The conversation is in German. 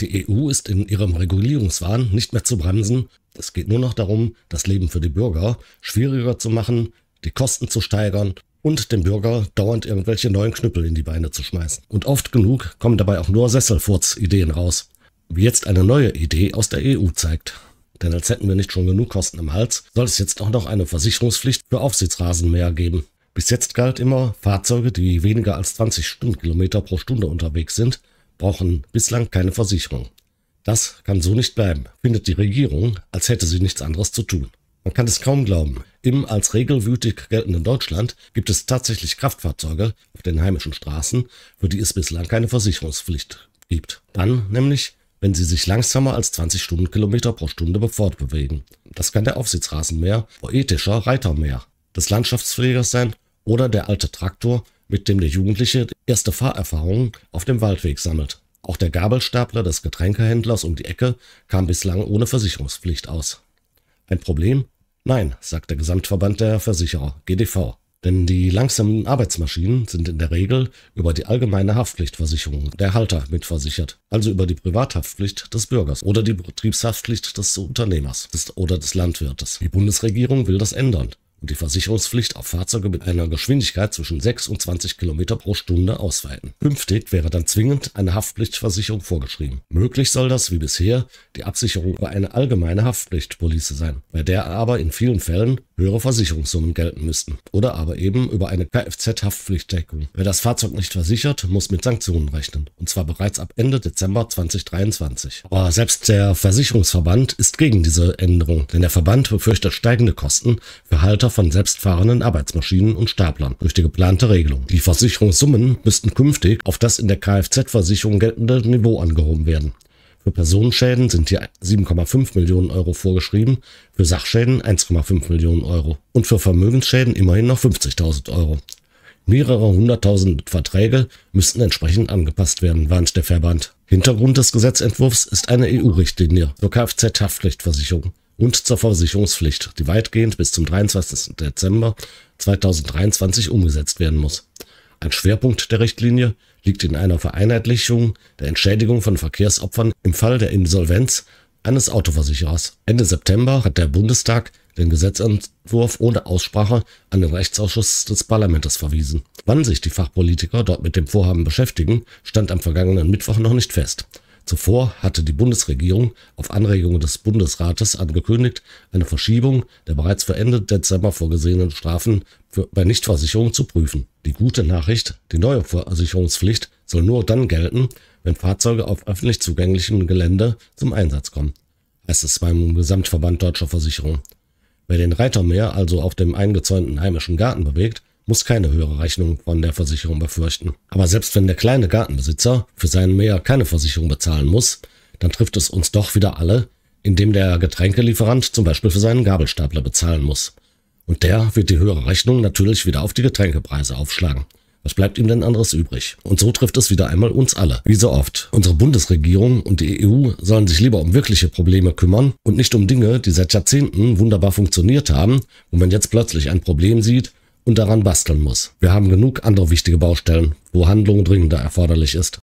Die EU ist in ihrem Regulierungswahn nicht mehr zu bremsen. Es geht nur noch darum, das Leben für die Bürger schwieriger zu machen, die Kosten zu steigern und dem Bürger dauernd irgendwelche neuen Knüppel in die Beine zu schmeißen. Und oft genug kommen dabei auch nur Sesselfurz-Ideen raus. Wie jetzt eine neue Idee aus der EU zeigt. Denn als hätten wir nicht schon genug Kosten im Hals, soll es jetzt auch noch eine Versicherungspflicht für Aufsitzrasenmäher geben. Bis jetzt galt immer, Fahrzeuge, die weniger als 20 Stundenkilometer pro Stunde unterwegs sind, brauchen bislang keine Versicherung. Das kann so nicht bleiben, findet die Regierung, als hätte sie nichts anderes zu tun. Man kann es kaum glauben. Im als regelwütig geltenden Deutschland gibt es tatsächlich Kraftfahrzeuge auf den heimischen Straßen, für die es bislang keine Versicherungspflicht gibt. Dann nämlich, wenn sie sich langsamer als 20 Stundenkilometer pro Stunde fortbewegen. Das kann der Aufsitzrasenmäher, poetischer Reitermäher, des Landschaftspflegers sein oder der alte Traktor, mit dem der Jugendliche erste Fahrerfahrungen auf dem Waldweg sammelt. Auch der Gabelstapler des Getränkehändlers um die Ecke kam bislang ohne Versicherungspflicht aus. Ein Problem? Nein, sagt der Gesamtverband der Versicherer, GDV. Denn die langsamen Arbeitsmaschinen sind in der Regel über die allgemeine Haftpflichtversicherung der Halter mitversichert, also über die Privathaftpflicht des Bürgers oder die Betriebshaftpflicht des Unternehmers oder des Landwirtes. Die Bundesregierung will das ändern und die Versicherungspflicht auf Fahrzeuge mit einer Geschwindigkeit zwischen 6 und 20 km pro Stunde ausweiten. Künftig wäre dann zwingend eine Haftpflichtversicherung vorgeschrieben. Möglich soll das, wie bisher, die Absicherung über eine allgemeine Haftpflichtpolice sein, bei der aber in vielen Fällen höhere Versicherungssummen gelten müssten. Oder aber eben über eine Kfz-Haftpflichtdeckung. Wer das Fahrzeug nicht versichert, muss mit Sanktionen rechnen. Und zwar bereits ab Ende Dezember 2023. Aber selbst der Versicherungsverband ist gegen diese Änderung, denn der Verband befürchtet steigende Kosten für Halter von selbstfahrenden Arbeitsmaschinen und Staplern durch die geplante Regelung. Die Versicherungssummen müssten künftig auf das in der Kfz-Versicherung geltende Niveau angehoben werden. Für Personenschäden sind hier 7,5 Millionen Euro vorgeschrieben, für Sachschäden 1,5 Millionen Euro und für Vermögensschäden immerhin noch 50.000 Euro. Mehrere hunderttausend Verträge müssten entsprechend angepasst werden, warnt der Verband. Hintergrund des Gesetzentwurfs ist eine EU-Richtlinie zur Kfz-Haftpflichtversicherung und zur Versicherungspflicht, die weitgehend bis zum 23. Dezember 2023 umgesetzt werden muss. Ein Schwerpunkt der Richtlinie liegt in einer Vereinheitlichung der Entschädigung von Verkehrsopfern im Fall der Insolvenz eines Autoversicherers. Ende September hat der Bundestag den Gesetzentwurf ohne Aussprache an den Rechtsausschuss des Parlaments verwiesen. Wann sich die Fachpolitiker dort mit dem Vorhaben beschäftigen, stand am vergangenen Mittwoch noch nicht fest. Zuvor hatte die Bundesregierung auf Anregung des Bundesrates angekündigt, eine Verschiebung der bereits für Ende Dezember vorgesehenen Strafen für, bei Nichtversicherung zu prüfen. Die gute Nachricht, die neue Versicherungspflicht soll nur dann gelten, wenn Fahrzeuge auf öffentlich zugänglichem Gelände zum Einsatz kommen, heißt es beim Gesamtverband Deutscher Versicherung. Wer den Reitermäher also auf dem eingezäunten heimischen Garten bewegt, muss keine höhere Rechnung von der Versicherung befürchten. Aber selbst wenn der kleine Gartenbesitzer für seinen Mäher keine Versicherung bezahlen muss, dann trifft es uns doch wieder alle, indem der Getränkelieferant zum Beispiel für seinen Gabelstapler bezahlen muss. Und der wird die höhere Rechnung natürlich wieder auf die Getränkepreise aufschlagen. Was bleibt ihm denn anderes übrig? Und so trifft es wieder einmal uns alle. Wie so oft. Unsere Bundesregierung und die EU sollen sich lieber um wirkliche Probleme kümmern und nicht um Dinge, die seit Jahrzehnten wunderbar funktioniert haben, wo man jetzt plötzlich ein Problem sieht und daran basteln muss. Wir haben genug andere wichtige Baustellen, wo Handlung dringender erforderlich ist.